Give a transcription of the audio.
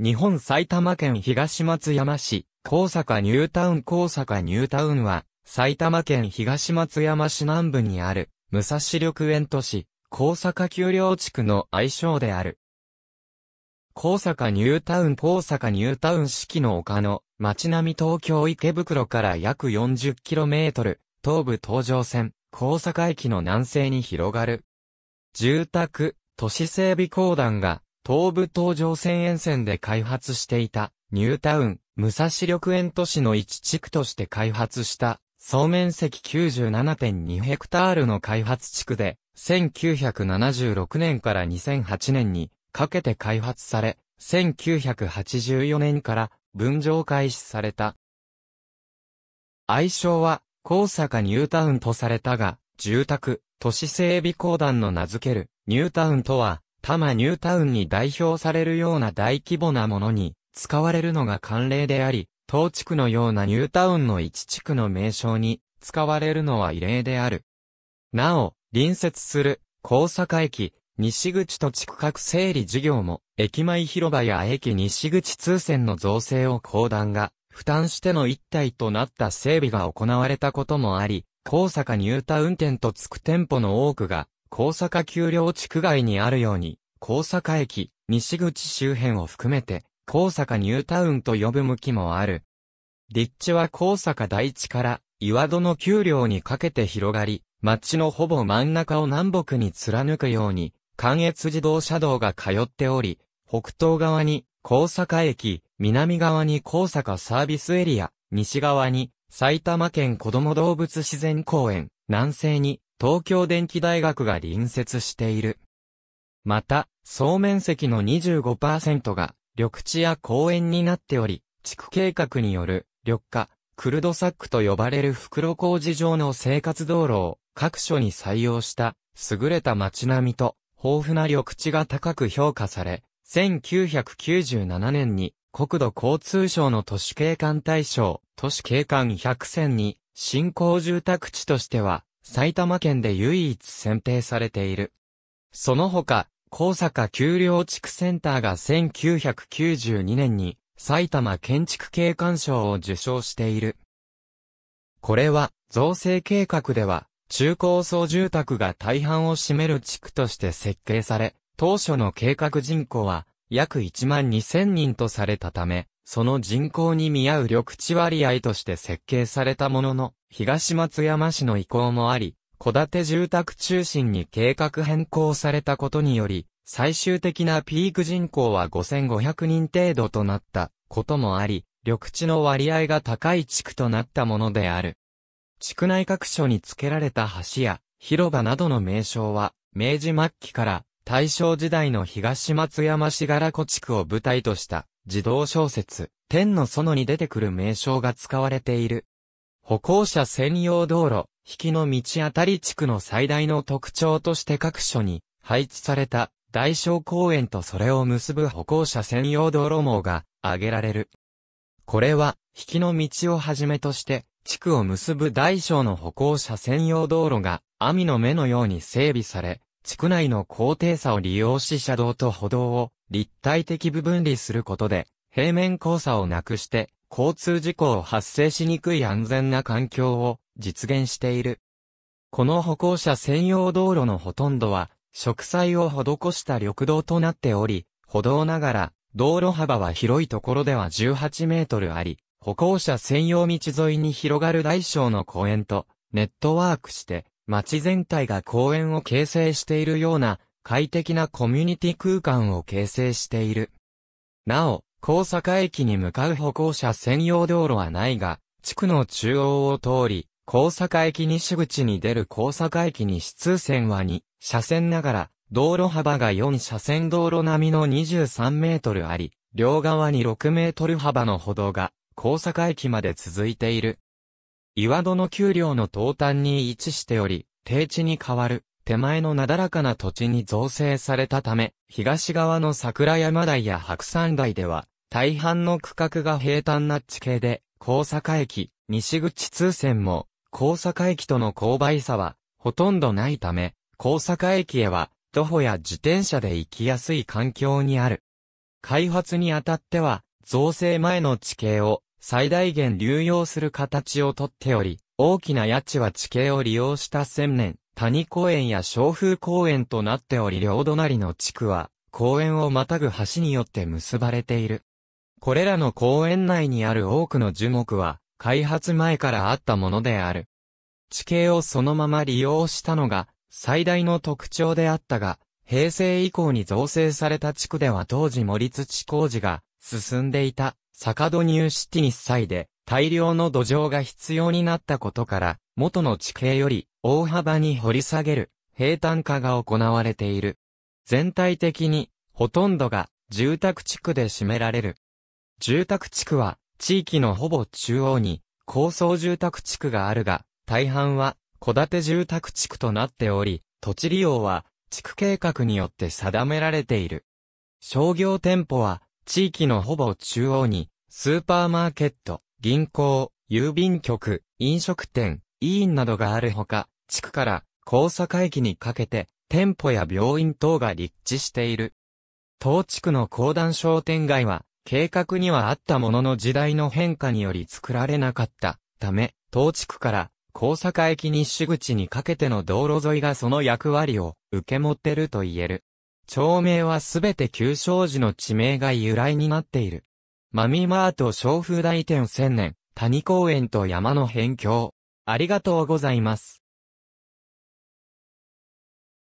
日本埼玉県東松山市、高坂ニュータウン高坂ニュータウンは、埼玉県東松山市南部にある、武蔵緑園都市、高坂丘陵地区の愛称である。高坂ニュータウン高坂ニュータウン四季の丘の、街並み東京池袋から約 40km、東部東上線、高坂駅の南西に広がる。住宅、都市整備公団が、東武東上線沿線で開発していた、ニュータウン、武蔵緑園都市の一地区として開発した、総面積97.2ヘクタールの開発地区で、1976年から2008年にかけて開発され、1984年から分譲開始された。愛称は、高坂ニュータウンとされたが、住宅、都市整備公団の名付ける、ニュータウンとは、多摩ニュータウンに代表されるような大規模なものに使われるのが慣例であり、当地区のようなニュータウンの一地区の名称に使われるのは異例である。なお、隣接する高坂駅、西口と地区画整理事業も、駅前広場や駅西口通線の造成を公団が、負担しての一体となった整備が行われたこともあり、高坂ニュータウン店と付く店舗の多くが、高坂丘陵地区外にあるように、高坂駅、西口周辺を含めて、高坂ニュータウンと呼ぶ向きもある。立地は高坂台地から岩戸の丘陵にかけて広がり、町のほぼ真ん中を南北に貫くように、関越自動車道が通っており、北東側に高坂駅、南側に高坂サービスエリア、西側に埼玉県子ども動物自然公園、南西に東京電機大学が隣接している。また、総面積の25%が緑地や公園になっており、地区計画による緑化、クルドサックと呼ばれる袋工事場の生活道路を各所に採用した優れた街並みと豊富な緑地が高く評価され、1997年に国土交通省の都市景観大賞、都市景観100選に新興住宅地としては埼玉県で唯一選定されている。その他、高坂丘陵地区センターが1992年に埼玉建築景観賞を受賞している。これは造成計画では中高層住宅が大半を占める地区として設計され、当初の計画人口は約1万2000人とされたため、その人口に見合う緑地割合として設計されたものの、東松山市の意向もあり、戸建て住宅中心に計画変更されたことにより、最終的なピーク人口は5500人程度となったこともあり、緑地の割合が高い地区となったものである。地区内各所に付けられた橋や広場などの名称は、明治末期から大正時代の東松山市柄子地区を舞台とした児童小説、天の園に出てくる名称が使われている。歩行者専用道路、引きの道あたり地区の最大の特徴として各所に配置された大小公園とそれを結ぶ歩行者専用道路網が挙げられる。これは、引きの道をはじめとして、地区を結ぶ大小の歩行者専用道路が、網の目のように整備され、地区内の高低差を利用し車道と歩道を立体的部分離することで、平面交差をなくして、交通事故を発生しにくい安全な環境を実現している。この歩行者専用道路のほとんどは、植栽を施した緑道となっており、歩道ながら、道路幅は広いところでは18メートルあり、歩行者専用道沿いに広がる大小の公園と、ネットワークして、街全体が公園を形成しているような、快適なコミュニティ空間を形成している。なお、高坂駅に向かう歩行者専用道路はないが、地区の中央を通り、高坂駅西口に出る高坂駅西通線は2車線ながら、道路幅が4車線道路並みの23メートルあり、両側に6メートル幅の歩道が、高坂駅まで続いている。岩戸の丘陵の東端に位置しており、低地に変わる、手前のなだらかな土地に造成されたため、東側の桜山台や白山台では、大半の区画が平坦な地形で、高坂駅、西口通線も、高坂駅との勾配差は、ほとんどないため、高坂駅へは、徒歩や自転車で行きやすい環境にある。開発にあたっては、造成前の地形を最大限流用する形をとっており、大きな谷地は地形を利用した千年、谷公園や小風公園となっており両隣の地区は、公園をまたぐ橋によって結ばれている。これらの公園内にある多くの樹木は、開発前からあったものである。地形をそのまま利用したのが、最大の特徴であったが、平成以降に造成された地区では当時森土工事が進んでいた、坂戸ニューシティに際で大量の土壌が必要になったことから、元の地形より大幅に掘り下げる平坦化が行われている。全体的にほとんどが住宅地区で占められる。住宅地区は、地域のほぼ中央に、高層住宅地区があるが、大半は、戸建て住宅地区となっており、土地利用は、地区計画によって定められている。商業店舗は、地域のほぼ中央に、スーパーマーケット、銀行、郵便局、飲食店、医院などがあるほか、地区から高坂駅にかけて、店舗や病院等が立地している。当地区の高段商店街は、計画にはあったものの時代の変化により作られなかったため、東地区から高坂駅西口にかけての道路沿いがその役割を受け持ってると言える。町名はすべて旧正寺の地名が由来になっている。マミマート商風大店千年、谷公園と山の辺境。ありがとうございます。